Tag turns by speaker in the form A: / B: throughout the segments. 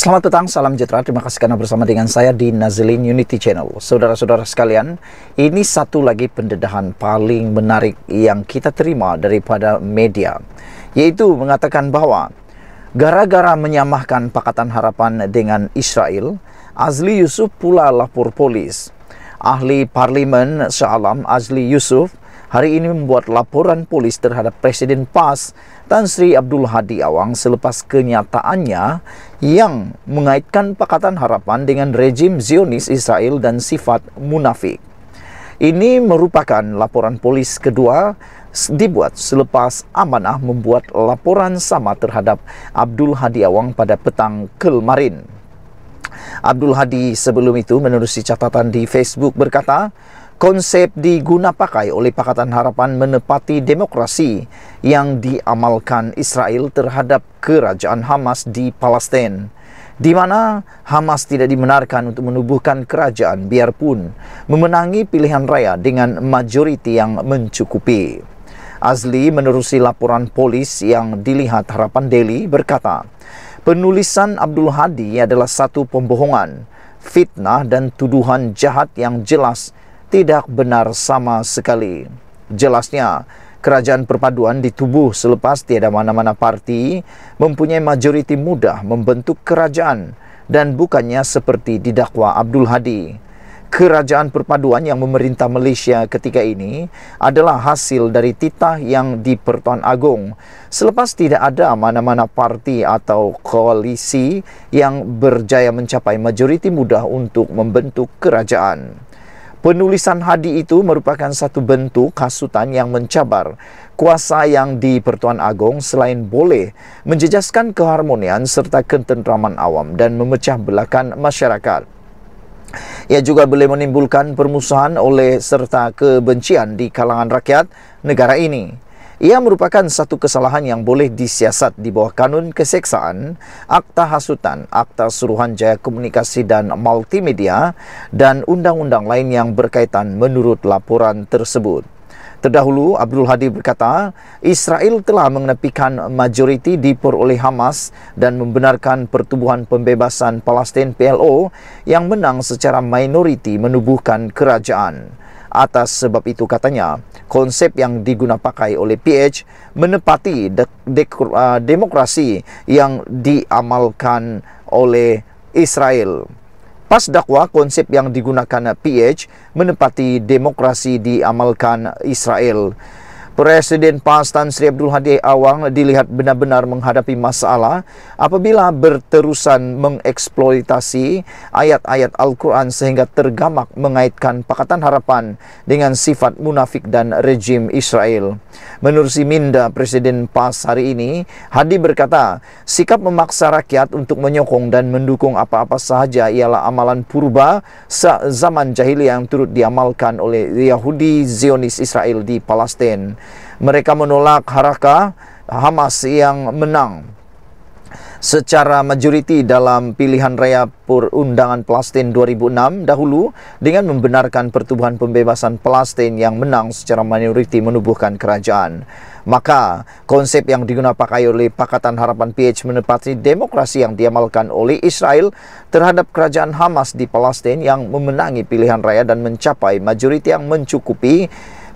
A: Selamat petang, salam sejahtera. Terima kasih karena bersama dengan saya di Nazilin Unity Channel. Saudara-saudara sekalian, ini satu lagi pendedahan paling menarik yang kita terima daripada media, yaitu mengatakan bahawa gara-gara menyamakan Pakatan Harapan dengan Israel, Azli Yusuf pula lapor polis. Ahli Parlimen Sealam Azli Yusuf hari ini membuat laporan polis terhadap Presiden PAS Tan Sri Abdul Hadi Awang selepas kenyataannya yang mengaitkan Pakatan Harapan dengan rejim Zionis Israel dan sifat munafik. Ini merupakan laporan polis kedua dibuat selepas amanah membuat laporan sama terhadap Abdul Hadi Awang pada petang kemarin. Abdul Hadi sebelum itu menerusi catatan di Facebook berkata, konsep digunapakai oleh Pakatan Harapan menepati demokrasi yang diamalkan Israel terhadap kerajaan Hamas di Palestin, di mana Hamas tidak dibenarkan untuk menubuhkan kerajaan biarpun memenangi pilihan raya dengan majoriti yang mencukupi. Azli menerusi laporan polis yang dilihat harapan Delhi berkata, penulisan Abdul Hadi adalah satu pembohongan, fitnah dan tuduhan jahat yang jelas tidak benar sama sekali. Jelasnya, kerajaan perpaduan ditubuh selepas tiada mana-mana parti mempunyai majoriti mudah membentuk kerajaan dan bukannya seperti didakwa Abdul Hadi. Kerajaan perpaduan yang memerintah Malaysia ketika ini adalah hasil dari titah yang di Pertuan Agong selepas tidak ada mana-mana parti atau koalisi yang berjaya mencapai majoriti mudah untuk membentuk kerajaan. Penulisan hadis itu merupakan satu bentuk kasutan yang mencabar kuasa yang di Pertuan Agong selain boleh menjejaskan keharmonian serta ketenteraman awam dan memecah belakan masyarakat. Ia juga boleh menimbulkan permusuhan oleh serta kebencian di kalangan rakyat negara ini. Ia merupakan satu kesalahan yang boleh disiasat di bawah kanun keseksaan, akta hasutan, akta suruhan jaya komunikasi dan multimedia dan undang-undang lain yang berkaitan menurut laporan tersebut. Terdahulu, Abdul Hadi berkata, Israel telah mengenepikan majoriti di diperoleh Hamas dan membenarkan pertubuhan pembebasan Palestin PLO yang menang secara minoriti menubuhkan kerajaan. Atas sebab itu katanya, konsep yang diguna pakai oleh PH menepati de de uh, ah, demokrasi yang diamalkan oleh Israel. Pas dakwa konsep yang digunakan PH menepati demokrasi diamalkan Israel. Presiden Pakistan Sri Abdul Hadi Awang dilihat benar-benar menghadapi masalah apabila berterusan mengeksploitasi ayat-ayat Al-Quran sehingga tergamak mengaitkan Pakatan Harapan dengan sifat munafik dan rejim Israel. Menurut si Minda Presiden PAS hari ini, Hadi berkata, sikap memaksa rakyat untuk menyokong dan mendukung apa-apa sahaja ialah amalan purba sezaman jahili yang turut diamalkan oleh Yahudi Zionis Israel di Palestine mereka menolak haraka Hamas yang menang secara majoriti dalam pilihan raya perundangan Palestin 2006 dahulu dengan membenarkan pertubuhan pembebasan Palestin yang menang secara minoriti menubuhkan kerajaan. Maka konsep yang digunapakai oleh Pakatan Harapan PH menepati demokrasi yang diamalkan oleh Israel terhadap kerajaan Hamas di Palestin yang memenangi pilihan raya dan mencapai majoriti yang mencukupi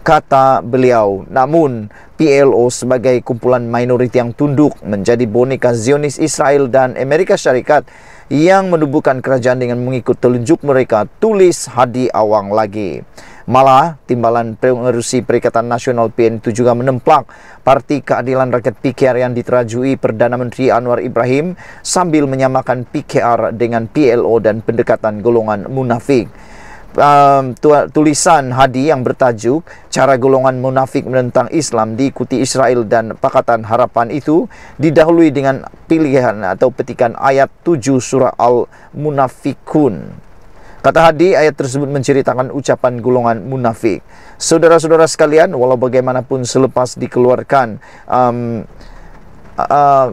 A: kata beliau. Namun, PLO sebagai kumpulan minoriti yang tunduk menjadi boneka Zionis Israel dan Amerika Syarikat yang menubuhkan kerajaan dengan mengikut telunjuk mereka tulis Hadi Awang lagi. Malah, timbalan pengurusi Perikatan Nasional PN itu juga menemplak Parti Keadilan Rakyat PKR yang diterajui Perdana Menteri Anwar Ibrahim sambil menyamakan PKR dengan PLO dan pendekatan golongan munafik um, tulisan hadi yang bertajuk cara golongan munafik menentang Islam diikuti Israel dan Pakatan Harapan itu didahului dengan pilihan atau petikan ayat 7 surah Al-Munafikun. Kata hadi ayat tersebut menceritakan ucapan golongan munafik. Saudara-saudara sekalian, walau bagaimanapun selepas dikeluarkan um, uh,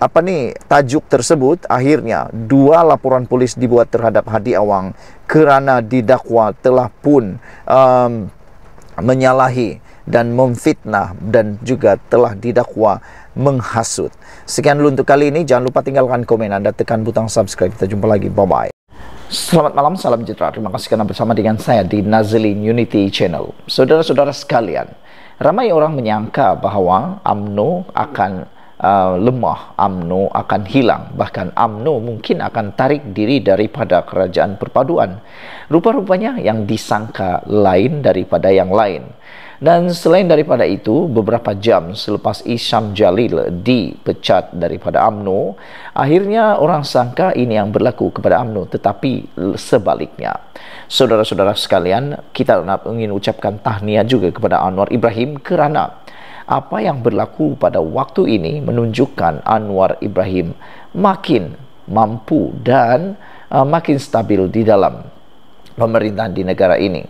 A: apa ni tajuk tersebut akhirnya dua laporan polis dibuat terhadap Hadi Awang kerana didakwa telah pun um, menyalahi dan memfitnah dan juga telah didakwa menghasut. Sekian dulu untuk kali ini. Jangan lupa tinggalkan komen anda, tekan butang subscribe. Kita jumpa lagi. Bye bye. Selamat malam, salam sejahtera. Terima kasih kerana bersama dengan saya di Nazlin Unity Channel. Saudara-saudara sekalian, ramai orang menyangka bahawa UMNO akan Ah, lemah UMNO akan hilang bahkan UMNO mungkin akan tarik diri daripada kerajaan perpaduan rupa-rupanya yang disangka lain daripada yang lain dan selain daripada itu, beberapa jam selepas Isham Jalil dipecat daripada AMNO, akhirnya orang sangka ini yang berlaku kepada AMNO tetapi sebaliknya. Saudara-saudara sekalian, kita ingin ucapkan tahniah juga kepada Anwar Ibrahim kerana apa yang berlaku pada waktu ini menunjukkan Anwar Ibrahim makin mampu dan uh, makin stabil di dalam pemerintahan di negara ini.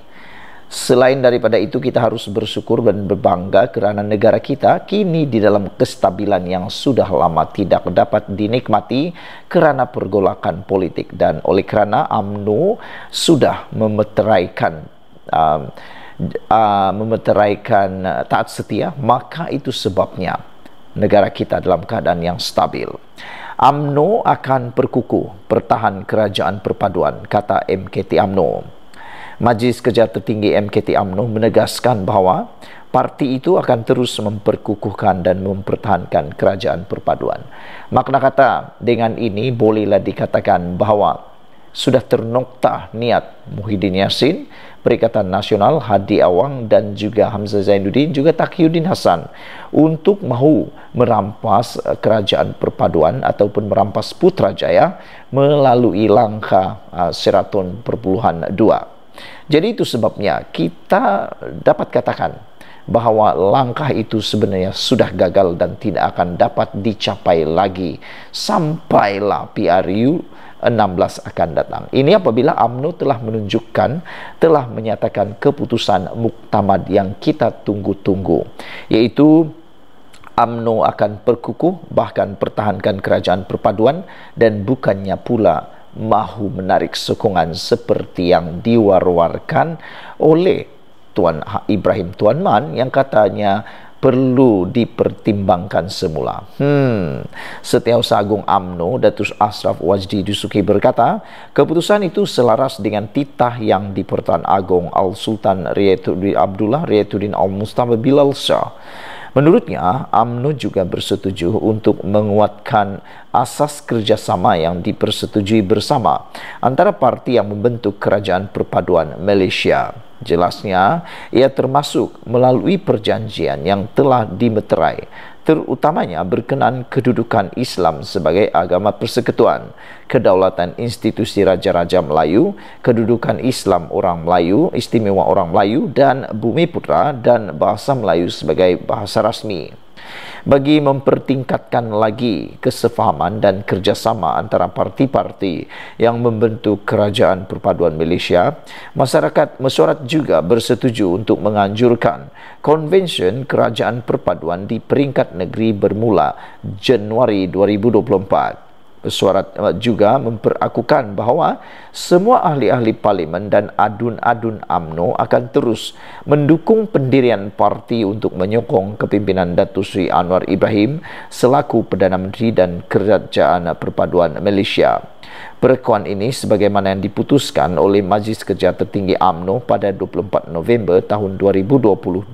A: Selain daripada itu kita harus bersyukur dan berbangga kerana negara kita kini di dalam kestabilan yang sudah lama tidak dapat dinikmati kerana pergolakan politik dan oleh kerana AMNO sudah memeteraikan uh, uh, memeteraikan uh, taat setia maka itu sebabnya negara kita dalam keadaan yang stabil AMNO akan perkukuh pertahan kerajaan perpaduan kata MKT AMNO Majlis Kerja Tertinggi MKT AMNO menegaskan bahawa parti itu akan terus memperkukuhkan dan mempertahankan kerajaan perpaduan. Makna kata dengan ini bolehlah dikatakan bahawa sudah ternokta niat Muhyiddin Yassin, Perikatan Nasional Hadi Awang dan juga Hamzah Zainuddin juga Takiyuddin Hasan untuk mahu merampas eh, kerajaan perpaduan ataupun merampas Putrajaya melalui langkah uh, Seraton Perpuluhan dua. Jadi itu sebabnya kita dapat katakan bahwa langkah itu sebenarnya sudah gagal dan tidak akan dapat dicapai lagi. Sampailah PRU 16 akan datang. Ini apabila AMNO telah menunjukkan, telah menyatakan keputusan muktamad yang kita tunggu-tunggu, iaitu AMNO akan perkukuh bahkan pertahankan kerajaan perpaduan dan bukannya pula mahu menarik sokongan seperti yang diwar-warkan oleh Tuan ha- Ibrahim Tuan Man yang katanya perlu dipertimbangkan semula. Hmm. Setiausaha Agung AMNO Datus Asraf Wajdi Dusuki berkata, keputusan itu selaras dengan titah yang dipertahan Agung Al Sultan Riyaduddin Abdullah Riyaduddin Al Mustafa Bilal Shah. Menurutnya, AMNO juga bersetuju untuk menguatkan asas kerjasama yang dipersetujui bersama antara parti yang membentuk Kerajaan Perpaduan Malaysia. Jelasnya, ia termasuk melalui perjanjian yang telah dimeterai, terutamanya berkenan kedudukan Islam sebagai agama persekutuan, kedaulatan institusi raja-raja Melayu, kedudukan Islam orang Melayu, istimewa orang Melayu, dan bumi putra dan bahasa Melayu sebagai bahasa rasmi bagi mempertingkatkan lagi kesefahaman dan kerjasama antara parti-parti yang membentuk kerajaan perpaduan Malaysia, masyarakat mesyuarat juga bersetuju untuk menganjurkan konvensyen kerajaan perpaduan di peringkat negeri bermula Januari 2024 bersuara eh, juga memperakukan bahawa semua ahli-ahli parlimen dan adun-adun AMNO akan terus mendukung pendirian parti untuk menyokong kepimpinan Datuk Sri Anwar Ibrahim selaku Perdana Menteri dan Kerajaan Perpaduan Malaysia. Perekuan ini sebagaimana yang diputuskan oleh Majlis Kerja Tertinggi AMNO pada 24 November tahun 2022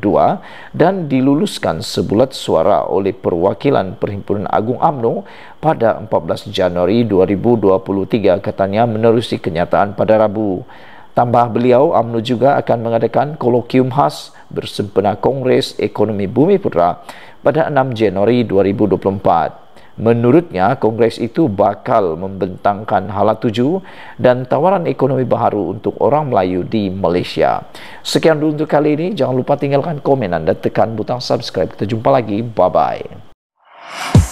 A: dan diluluskan sebulat suara oleh Perwakilan Perhimpunan Agung AMNO pada 14 Januari 2023 katanya menerusi kenyataan pada Rabu. Tambah beliau, AMNO juga akan mengadakan kolokium khas bersempena Kongres Ekonomi Bumi Putra pada 6 Januari 2024. Menurutnya, Kongres itu bakal membentangkan hala tuju dan tawaran ekonomi baharu untuk orang Melayu di Malaysia. Sekian dulu untuk kali ini. Jangan lupa tinggalkan komen dan tekan butang subscribe. Kita jumpa lagi. Bye-bye.